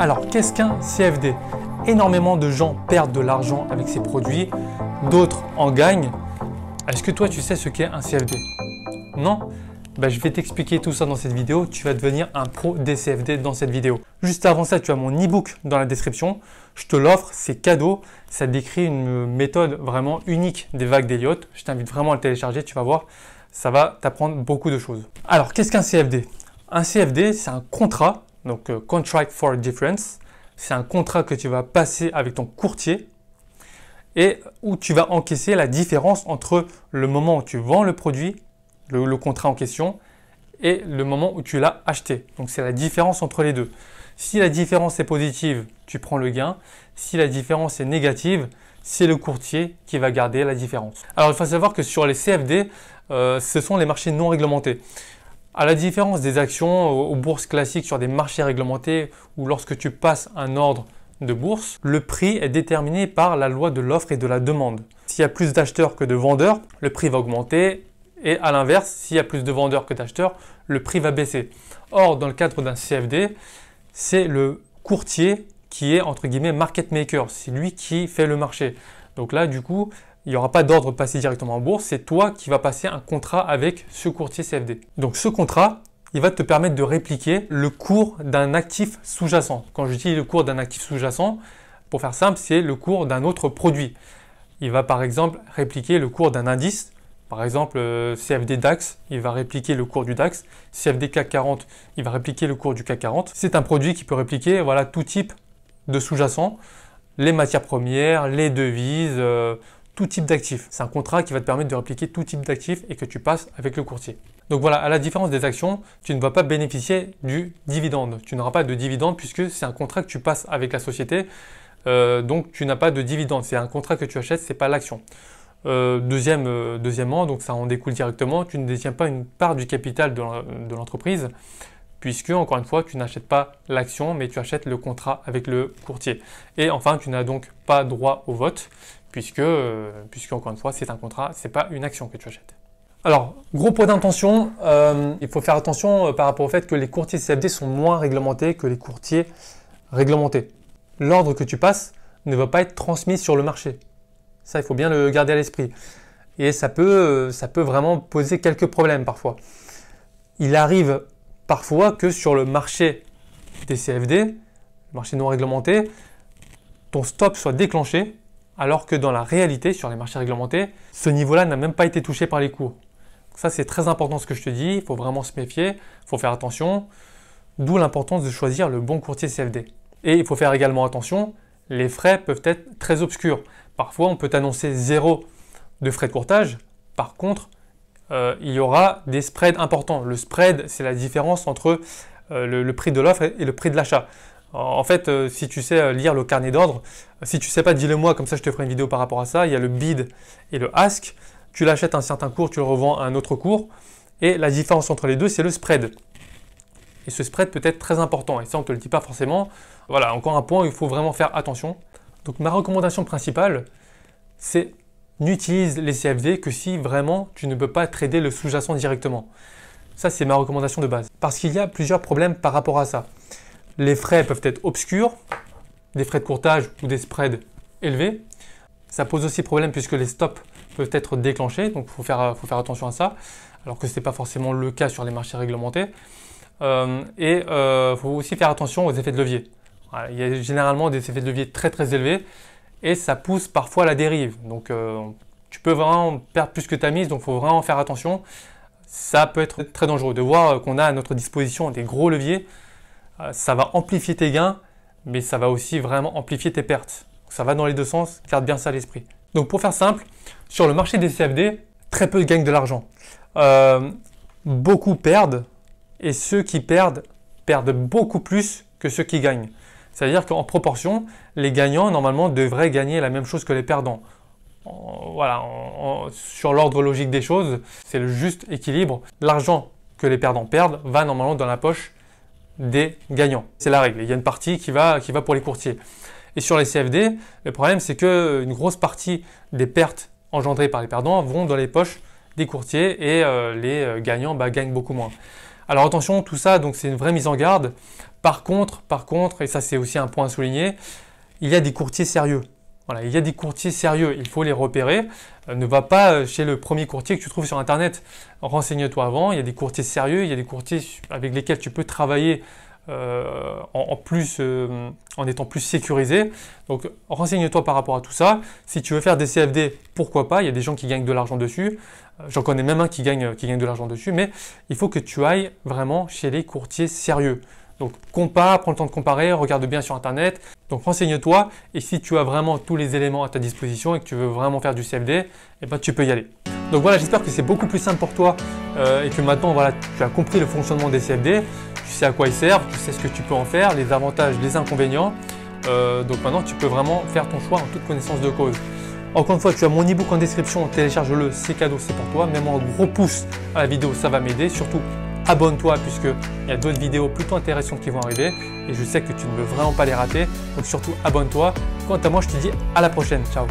Alors, qu'est-ce qu'un CFD Énormément de gens perdent de l'argent avec ces produits, d'autres en gagnent. Est-ce que toi, tu sais ce qu'est un CFD Non bah, je vais t'expliquer tout ça dans cette vidéo. Tu vas devenir un pro des CFD dans cette vidéo. Juste avant ça, tu as mon e-book dans la description. Je te l'offre, c'est cadeau. Ça décrit une méthode vraiment unique des vagues d'Eliott. Je t'invite vraiment à le télécharger, tu vas voir. Ça va t'apprendre beaucoup de choses. Alors, qu'est-ce qu'un CFD Un CFD, c'est un contrat donc euh, Contract for Difference. C'est un contrat que tu vas passer avec ton courtier et où tu vas encaisser la différence entre le moment où tu vends le produit, le, contrat en question, et le moment où tu l'as acheté. Donc c'est la différence entre les deux. Si la différence est positive, tu prends le gain. Si la différence est négative, c'est le courtier qui va garder la différence. Alors il faut savoir que sur les CFD, euh, ce sont les marchés non réglementés. À la différence des actions aux bourses classiques sur des marchés réglementés ou lorsque tu passes un ordre de bourse, le prix est déterminé par la loi de l'offre et de la demande. S'il y a plus d'acheteurs que de vendeurs, le prix va augmenter et à l'inverse, s'il y a plus de vendeurs que d'acheteurs, le prix va baisser. Or, dans le cadre d'un CFD, c'est le courtier qui est entre guillemets market maker, c'est lui qui fait le marché. Donc là, du coup, il n'y aura pas d'ordre passé directement en bourse, c'est toi qui vas passer un contrat avec ce courtier CFD. Donc ce contrat, il va te permettre de répliquer le cours d'un actif sous-jacent. Quand je dis le cours d'un actif sous-jacent, pour faire simple, c'est le cours d'un autre produit. Il va par exemple répliquer le cours d'un indice, par exemple, euh, CFD DAX, il va répliquer le cours du DAX. CFD CAC 40, il va répliquer le cours du CAC 40. C'est un produit qui peut répliquer voilà, tout type de sous-jacent, les matières premières, les devises, euh, type d'actifs. C'est un contrat qui va te permettre de répliquer tout type d'actifs et que tu passes avec le courtier. Donc voilà, à la différence des actions, tu ne vas pas bénéficier du dividende. Tu n'auras pas de dividende puisque c'est un contrat que tu passes avec la société. Euh, donc tu n'as pas de dividende. C'est un contrat que tu achètes, c'est pas l'action. Euh, deuxième, euh, deuxièmement, donc ça en découle directement, tu ne détiens pas une part du capital de l'entreprise puisque, encore une fois, tu n'achètes pas l'action, mais tu achètes le contrat avec le courtier. Et enfin, tu n'as donc pas droit au vote, puisque, euh, encore une fois, c'est un contrat, c'est pas une action que tu achètes. Alors, gros point d'intention, euh, il faut faire attention euh, par rapport au fait que les courtiers CFD sont moins réglementés que les courtiers réglementés. L'ordre que tu passes ne va pas être transmis sur le marché. Ça, il faut bien le garder à l'esprit. Et ça peut, ça peut vraiment poser quelques problèmes parfois. Il arrive parfois que sur le marché des CFD, le marché non réglementé, ton stop soit déclenché, alors que dans la réalité, sur les marchés réglementés, ce niveau-là n'a même pas été touché par les cours. Ça, c'est très important ce que je te dis, il faut vraiment se méfier, il faut faire attention, d'où l'importance de choisir le bon courtier CFD. Et il faut faire également attention, les frais peuvent être très obscurs. Parfois, on peut annoncer zéro de frais de courtage, par contre, euh, il y aura des spreads importants. Le spread, c'est la différence entre euh, le, prix de l'offre et le prix de l'achat. En fait, euh, si tu sais lire le carnet d'ordre, si tu ne sais pas, dis-le moi, comme ça je te ferai une vidéo par rapport à ça. Il y a le bid et le ask. Tu l'achètes un certain cours, tu le revends à un autre cours. Et la différence entre les deux, c'est le spread. Et ce spread peut être très important. Et ça, on ne te le dit pas forcément. Voilà, encore un point, où il faut vraiment faire attention. Donc ma recommandation principale, c'est n'utilise les CFD que si vraiment tu ne peux pas trader le sous-jacent directement. Ça, c'est ma recommandation de base. Parce qu'il y a plusieurs problèmes par rapport à ça. Les frais peuvent être obscurs, des frais de courtage ou des spreads élevés. Ça pose aussi problème puisque les stops peuvent être déclenchés, donc il faut faire, attention à ça, alors que ce n'est pas forcément le cas sur les marchés réglementés. Euh, et il euh, faut aussi faire attention aux effets de levier. il y a généralement des effets de levier très très élevés et ça pousse parfois à la dérive. Donc euh, tu peux vraiment perdre plus que ta mise, donc il faut vraiment faire attention. Ça peut être très dangereux de voir euh, qu'on a à notre disposition des gros leviers. Euh, ça va amplifier tes gains, mais ça va aussi vraiment amplifier tes pertes. ça va dans les deux sens, garde bien ça à l'esprit. Donc pour faire simple, sur le marché des CFD, très peu gagnent de l'argent. beaucoup perdent, et ceux qui perdent perdent beaucoup plus que ceux qui gagnent. C'est-à-dire qu'en proportion, les gagnants, normalement, devraient gagner la même chose que les perdants. voilà, sur l'ordre logique des choses, c'est le juste équilibre. L'argent que les perdants perdent va normalement dans la poche des gagnants. C'est la règle. Il y a une partie qui va, pour les courtiers. Et sur les CFD, le problème, c'est qu'une grosse partie des pertes engendrées par les perdants vont dans les poches des courtiers et euh, les euh, gagnants bah, gagnent beaucoup moins. Alors attention, tout ça, donc c'est une vraie mise en garde. Par contre, par contre, et ça c'est aussi un point à souligner, il y a des courtiers sérieux. Voilà, il y a des courtiers sérieux, il faut les repérer. Euh, ne va pas euh, chez le premier courtier que tu trouves sur Internet. Renseigne-toi avant, il y a des courtiers sérieux, il y a des courtiers avec lesquels tu peux travailler euh, en, plus, euh, en étant plus sécurisé. Donc renseigne-toi par rapport à tout ça. Si tu veux faire des CFD, pourquoi pas Il y a des gens qui gagnent de l'argent dessus. Euh, j'en connais même un qui gagne, qui gagne de l'argent dessus, mais il faut que tu ailles vraiment chez les courtiers sérieux. Donc compare, prends le temps de comparer, regarde bien sur Internet. Donc renseigne-toi et si tu as vraiment tous les éléments à ta disposition et que tu veux vraiment faire du CFD, eh ben, tu peux y aller. Donc voilà, j'espère que c'est beaucoup plus simple pour toi et que maintenant voilà, tu as compris le fonctionnement des CFD tu sais à quoi ils servent, tu sais ce que tu peux en faire, les avantages, les inconvénients. Euh, donc maintenant, tu peux vraiment faire ton choix en toute connaissance de cause. Encore une fois, tu as mon e-book en description, télécharge-le, c'est cadeau, c'est pour toi. Mets-moi un gros pouce à la vidéo, ça va m'aider. Surtout, abonne-toi puisqu'il y a d'autres vidéos plutôt intéressantes qui vont arriver et je sais que tu ne veux vraiment pas les rater. Donc surtout, abonne-toi. Quant à moi, je te dis à la prochaine. Ciao